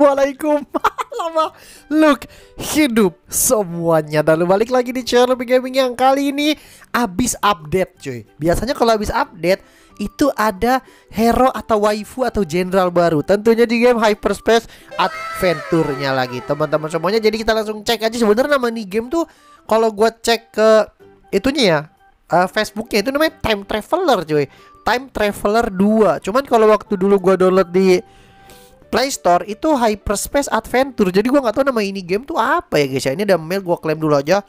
Assalamualaikum lama Look hidup semuanya Dan balik lagi di channel Gaming yang kali ini Abis update cuy Biasanya kalau abis update itu ada hero atau waifu atau general baru tentunya di game hyperspace adventure-nya lagi teman-teman semuanya jadi kita langsung cek aja sebenarnya nama nih game tuh kalau gue cek ke itunya ya eh, Facebooknya itu namanya time traveler cuy Time Traveler 2. Cuman kalau waktu dulu gua download di Play Store itu Hyperspace Adventure. Jadi gua nggak tahu nama ini game tuh apa ya guys ya. Ini ada mail gua klaim dulu aja.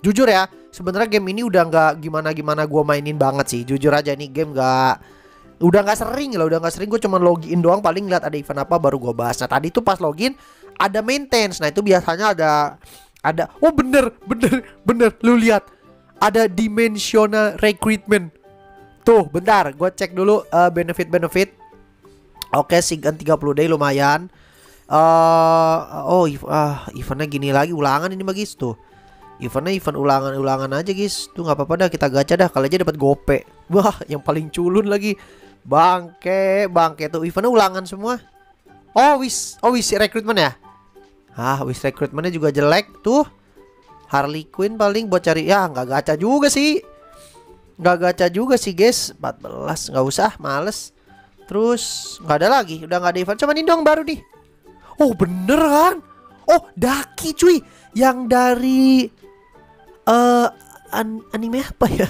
Jujur ya, sebenarnya game ini udah nggak gimana-gimana gua mainin banget sih. Jujur aja nih game nggak udah nggak sering lah, udah nggak sering gua cuman login doang paling lihat ada event apa baru gua bahas. Nah tadi tuh pas login ada maintenance. Nah itu biasanya ada ada oh bener bener bener lu lihat ada dimensional recruitment Tuh, bentar, gue cek dulu eh, benefit-benefit. Uh, Oke, okay, Sigan 30 day lumayan. Uh, oh, uh, eventnya gini lagi ulangan ini mah tuh. Eventnya event ulangan-ulangan aja guys. Tuh gak apa-apa dah kita gacha dah. Kalau aja dapat gope. Wah, yang paling culun lagi. Bangke, bangke tuh eventnya ulangan semua. Oh, wis, oh wis recruitment ya. Ah, wis recruitmentnya juga jelek tuh. Harley Quinn paling buat cari ya gak gacha juga sih nggak gacha juga sih guys 14 nggak usah males terus nggak ada lagi udah nggak ada event cuman ini doang baru nih oh bener kan oh daki cuy yang dari uh, an anime apa ya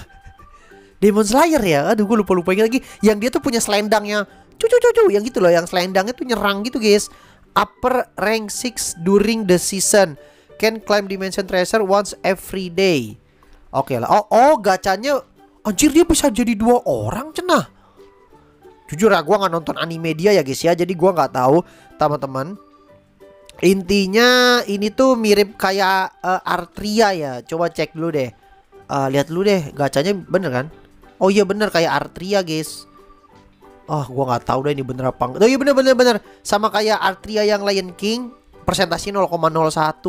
Demon Slayer ya aduh gue lupa lupa lagi yang dia tuh punya selendangnya cucu cucu yang gitu loh yang selendangnya tuh nyerang gitu guys upper rank 6 during the season can climb dimension treasure once every day oke okay lah oh oh gacanya Anjir dia bisa jadi dua orang cenah. Jujur ya gue nggak nonton anime dia ya guys ya. Jadi gue gak tahu teman-teman. Intinya ini tuh mirip kayak uh, Artria ya. Coba cek dulu deh. Uh, lihat dulu deh gacanya bener kan? Oh iya bener kayak Artria guys. Oh, ah, gue gak tahu deh ini bener apa Oh iya bener bener bener sama kayak Artria yang Lion King persentasi 0,01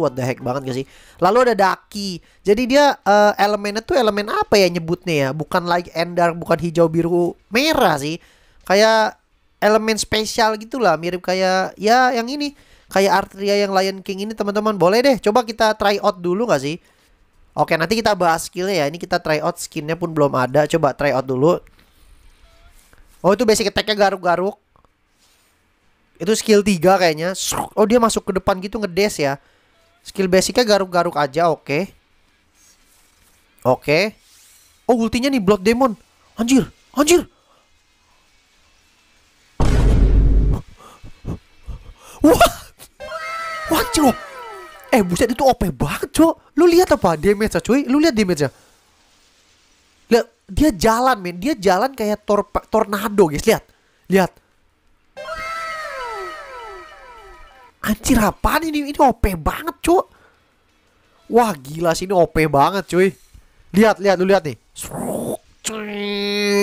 what the heck banget gak sih lalu ada daki jadi dia uh, elemennya tuh elemen apa ya nyebutnya ya bukan like endar bukan hijau biru merah sih kayak elemen spesial gitulah mirip kayak ya yang ini kayak Artria yang Lion King ini teman-teman boleh deh coba kita try out dulu gak sih Oke nanti kita bahas skillnya ya ini kita try out skinnya pun belum ada coba try out dulu Oh itu basic attacknya garuk-garuk itu skill 3 kayaknya. Oh, dia masuk ke depan gitu ngedes ya. Skill basicnya garuk-garuk aja, oke. Okay. Oke. Okay. Oh, ultinya nih Blood Demon. Anjir, anjir. Wah. Wah, cok. Eh, buset itu OP banget, cok. Lu lihat apa damage-nya, cuy? Lu lihat damage-nya. Lihat, dia jalan, men. Dia jalan kayak tor tornado, guys. Lihat. Lihat. Anjir apaan ini? Ini OP banget, cuy. Wah, gila sih ini OP banget, cuy. Lihat, lihat, lu lihat nih.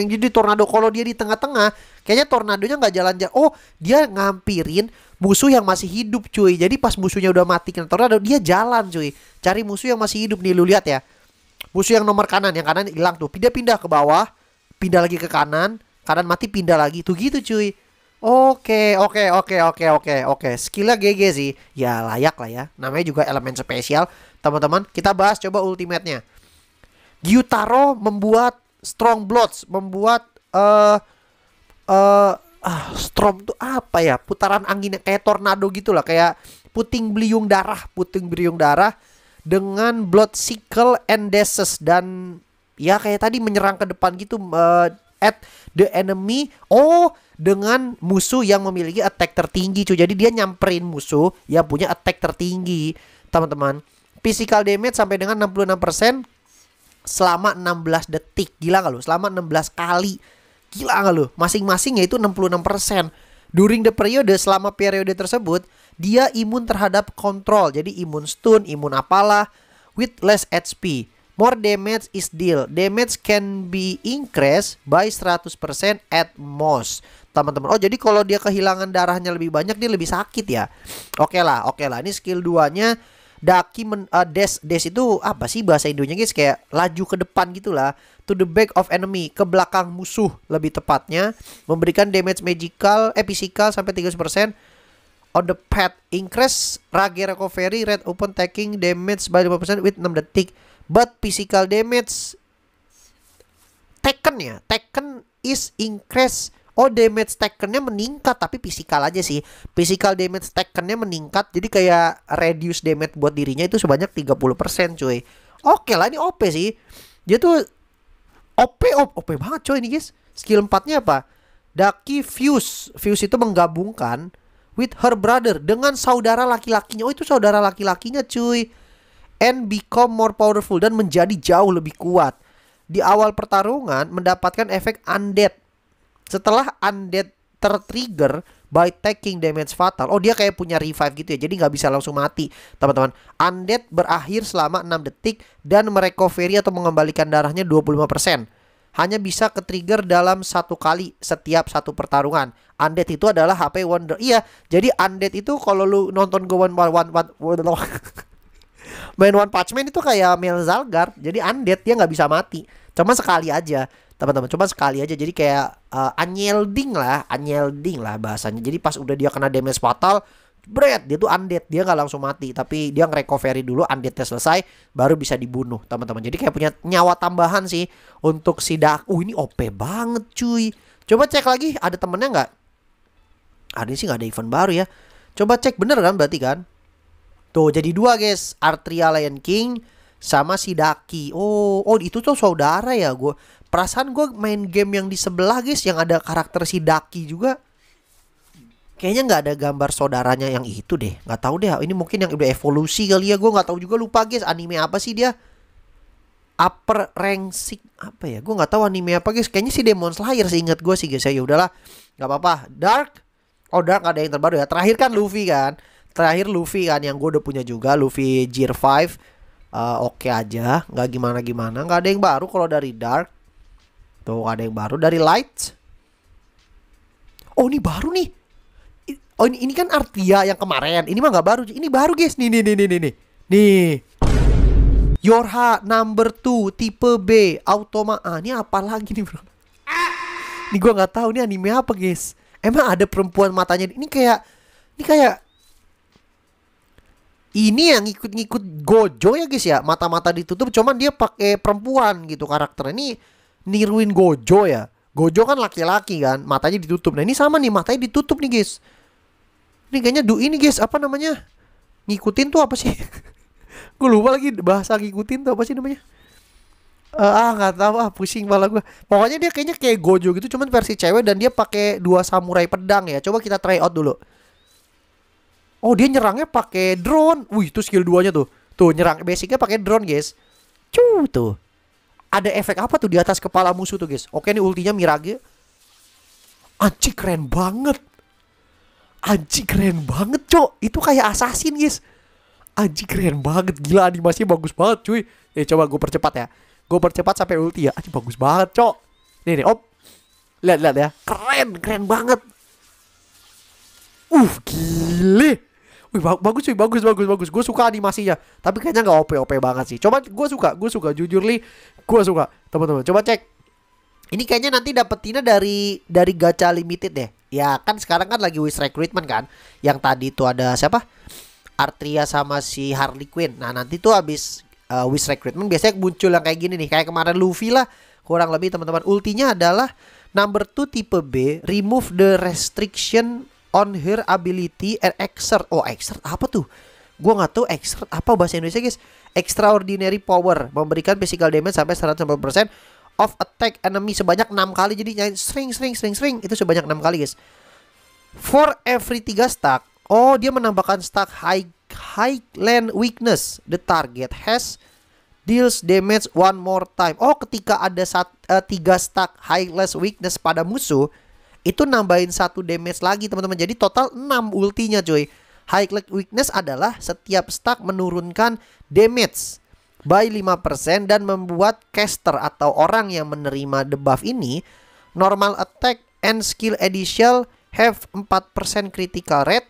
Jadi tornado kalau dia di tengah-tengah, kayaknya tornadonya nggak jalan-jalan. Oh, dia ngampirin musuh yang masih hidup, cuy. Jadi pas musuhnya udah mati kena tornado, dia jalan, cuy. Cari musuh yang masih hidup nih, lu lihat ya. Musuh yang nomor kanan, yang kanan hilang tuh. Pindah-pindah ke bawah, pindah lagi ke kanan, kanan mati pindah lagi. Tuh gitu, cuy. Oke, oke, oke, oke, oke, oke. Skillnya GG sih. Ya layak lah ya. Namanya juga elemen spesial. Teman-teman, kita bahas coba ultimate-nya. Gyutaro membuat Strong Bloods, membuat eh uh, eh, uh, uh, ah, Storm itu apa ya? Putaran angin kayak tornado gitu lah, kayak puting beliung darah, puting beliung darah dengan Blood Sickle and Deses dan ya kayak tadi menyerang ke depan gitu uh, at the enemy oh dengan musuh yang memiliki attack tertinggi cuy. Jadi dia nyamperin musuh yang punya attack tertinggi, teman-teman. Physical damage sampai dengan 66% selama 16 detik. Gila gak lu? Selama 16 kali. Gila gak lu? Masing-masing yaitu 66%. During the periode selama periode tersebut, dia imun terhadap kontrol. Jadi imun stun, imun apalah with less HP. More damage is deal. Damage can be increased by 100% at most. Teman-teman. Oh, jadi kalau dia kehilangan darahnya lebih banyak dia lebih sakit ya. Oke okay lah, oke okay lah. Ini skill 2-nya Daki men, uh, eh, des des itu apa sih bahasa Indonesia guys kayak laju ke depan gitulah to the back of enemy ke belakang musuh lebih tepatnya memberikan damage magical eh physical sampai 30% on the path increase rage recovery red open taking damage by 5% with 6 detik But physical damage taken ya, taken is increase. Oh damage takennya meningkat tapi physical aja sih. Physical damage takennya meningkat jadi kayak reduce damage buat dirinya itu sebanyak 30% cuy. Oke lah ini OP sih. Dia tuh OP OP, OP banget cuy. ini guys. Skill 4-nya apa? Daki Fuse. Fuse itu menggabungkan with her brother dengan saudara laki-lakinya. Oh itu saudara laki-lakinya cuy and become more powerful dan menjadi jauh lebih kuat. Di awal pertarungan mendapatkan efek undead. Setelah undead tertrigger by taking damage fatal. Oh dia kayak punya revive gitu ya. Jadi nggak bisa langsung mati teman-teman. Undead berakhir selama 6 detik dan merecovery atau mengembalikan darahnya 25%. Hanya bisa ke trigger dalam satu kali setiap satu pertarungan. Undead itu adalah HP Wonder. Iya, jadi Undead itu kalau lu nonton Go One One One One, one, one main One Punch Man itu kayak Mel Zalgar, jadi undead dia nggak bisa mati cuma sekali aja teman-teman cuma sekali aja jadi kayak uh, eh, unyielding lah unyielding lah bahasanya jadi pas udah dia kena damage fatal Bread dia tuh undead dia nggak langsung mati tapi dia nge-recovery dulu undeadnya selesai baru bisa dibunuh teman-teman jadi kayak punya nyawa tambahan sih untuk si Dak uh ini OP banget cuy coba cek lagi ada temennya nggak ada sih nggak ada event baru ya coba cek bener kan berarti kan Tuh jadi dua guys, Artria Lion King sama si Daki. Oh, oh itu tuh saudara ya gue. Perasaan gue main game yang di sebelah guys yang ada karakter si Daki juga. Kayaknya nggak ada gambar saudaranya yang itu deh. Nggak tahu deh. Ini mungkin yang udah evolusi kali ya. Gue nggak tahu juga lupa guys anime apa sih dia. Upper Ranking apa ya? Gue nggak tahu anime apa guys. Kayaknya si Demon Slayer sih inget gue sih guys. Ya udahlah, nggak apa-apa. Dark. Oh Dark ada yang terbaru ya. Terakhir kan Luffy kan terakhir Luffy kan yang gue udah punya juga Luffy Gear 5 uh, eh, oke okay aja nggak gimana gimana nggak ada yang baru kalau dari dark tuh gak ada yang baru dari light oh ini baru nih oh ini, ini kan Artia yang kemarin ini mah nggak baru ini baru guys nih nih nih nih nih nih nih Yorha number two tipe B automa ah, ini apa lagi nih bro ini gue nggak tahu nih anime apa guys emang ada perempuan matanya ini kayak ini kayak ini yang ngikut-ngikut Gojo ya guys ya mata-mata ditutup cuman dia pakai perempuan gitu karakter ini niruin Gojo ya Gojo kan laki-laki kan matanya ditutup nah ini sama nih matanya ditutup nih guys ini kayaknya du ini guys apa namanya ngikutin tuh apa sih gue lupa lagi bahasa ngikutin tuh apa sih namanya uh, ah nggak tahu ah pusing malah gue pokoknya dia kayaknya kayak Gojo gitu cuman versi cewek dan dia pakai dua samurai pedang ya coba kita try out dulu Oh dia nyerangnya pakai drone. Wih itu skill duanya tuh. Tuh nyerang basicnya pakai drone guys. Cuh tuh. Ada efek apa tuh di atas kepala musuh tuh guys. Oke ini ultinya Mirage. anci keren banget. anci keren banget cok. Itu kayak assassin guys. Anjing keren banget. Gila animasinya bagus banget cuy. Eh coba gue percepat ya. Gue percepat sampai ulti ya. Anjing bagus banget cok. Nih nih op. Lihat lihat ya. Keren keren banget. Uh gile. Wih, bagus sih, bagus, bagus, bagus. Gue suka animasinya, tapi kayaknya nggak OP-OP banget sih. Coba gue suka, gue suka, jujur li, gue suka. Teman-teman, coba cek. Ini kayaknya nanti dapetinnya dari dari gacha limited deh. Ya kan sekarang kan lagi wish recruitment kan. Yang tadi itu ada siapa? Artria sama si Harley Quinn. Nah nanti tuh abis uh, wish recruitment biasanya muncul yang kayak gini nih. Kayak kemarin Luffy lah kurang lebih teman-teman. Ultinya adalah number two tipe B remove the restriction on her ability and exert. Oh, exert apa tuh? Gua nggak tahu exert apa bahasa Indonesia, guys. Extraordinary power memberikan physical damage sampai 100% of attack enemy sebanyak 6 kali. Jadi nyain sering sering sering sering itu sebanyak 6 kali, guys. For every 3 stack. Oh, dia menambahkan stack high high land weakness. The target has deals damage one more time. Oh, ketika ada sat, uh, tiga stack high land weakness pada musuh, itu nambahin satu damage lagi teman-teman. Jadi total 6 ultinya cuy. High click weakness adalah setiap stack menurunkan damage by 5% dan membuat caster atau orang yang menerima debuff ini normal attack and skill additional have 4% critical rate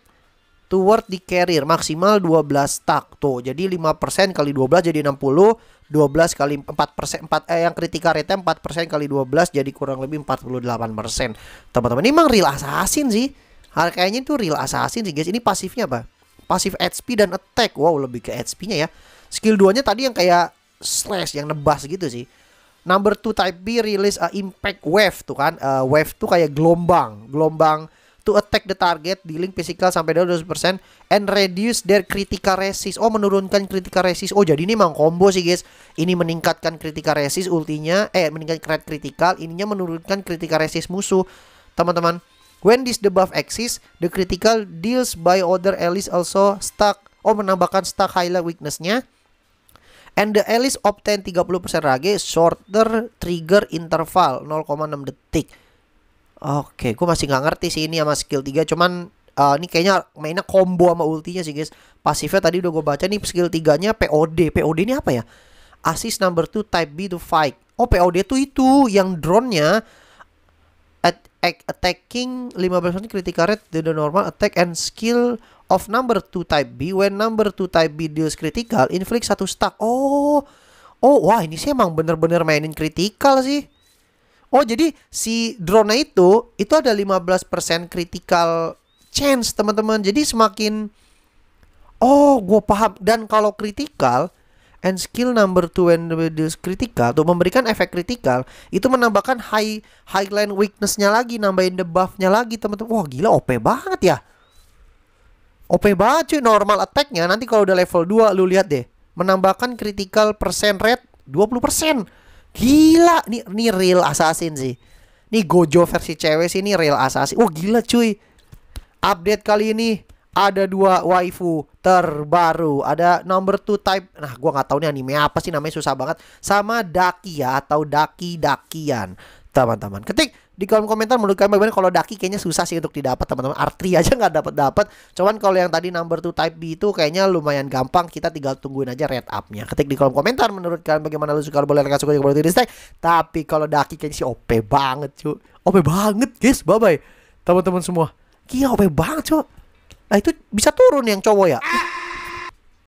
toward the carrier maksimal 12 stack tuh. Jadi 5% kali 12 jadi 60 12 kali 4 persen 4 eh, yang kritikal rate 4 persen kali 12 jadi kurang lebih 48 persen teman-teman ini emang real assassin sih harganya itu real assassin sih guys ini pasifnya apa pasif HP dan attack wow lebih ke HP nya ya skill duanya tadi yang kayak slash yang nebas gitu sih number two type B rilis uh, impact wave tuh kan uh, wave tuh kayak gelombang gelombang to attack the target dealing physical sampai 200% and reduce their critical resist. Oh, menurunkan critical resist. Oh, jadi ini memang combo sih, guys. Ini meningkatkan critical resist ultinya eh meningkatkan critical, ininya menurunkan critical resist musuh. Teman-teman, when this debuff exists, the critical deals by other allies also stuck. Oh, menambahkan stuck highlight weakness-nya. And the Alice obtain 30% rage shorter trigger interval 0,6 detik. Oke, gue masih nggak ngerti sih ini sama skill 3 cuman uh, ini kayaknya mainnya combo sama ultinya sih guys. Pasifnya tadi udah gue baca nih skill 3-nya POD. POD ini apa ya? Assist number 2 type B to fight. Oh, POD tuh itu yang drone-nya at, at, attacking 15% critical rate to the normal attack and skill of number 2 type B when number 2 type B deals critical inflict satu stack. Oh. Oh, wah ini sih emang bener-bener mainin critical sih. Oh, jadi si drone itu itu ada 15% critical chance, teman-teman. Jadi semakin Oh, gue paham. Dan kalau critical and skill number two and reduce critical tuh memberikan efek critical itu menambahkan high high highline weaknessnya lagi, nambahin debuffnya lagi, teman-teman. Wah, gila OP banget ya. OP banget cuy normal attacknya nanti kalau udah level 2 lu lihat deh menambahkan critical percent rate 20% Gila, nih nih real assassin sih. Nih Gojo versi cewek sih ini real assassin. Oh gila cuy. Update kali ini ada dua waifu terbaru ada number two type nah gua nggak tahu nih anime apa sih namanya susah banget sama daki ya atau Daki Dakian teman-teman. Ketik di kolom komentar menurut kalian bagaimana kalau daki kayaknya susah sih untuk didapat teman-teman. Artri aja nggak dapat dapat. Cuman kalau yang tadi number two type B itu kayaknya lumayan gampang. Kita tinggal tungguin aja red up-nya. Ketik di kolom komentar menurut kalian bagaimana lu suka boleh kasih suka boleh dislike. Tapi kalau daki kayaknya sih OP banget, cu. OP banget, guys. Bye bye. Teman-teman semua. kia OP banget, cu. Nah itu bisa turun yang cowok ya.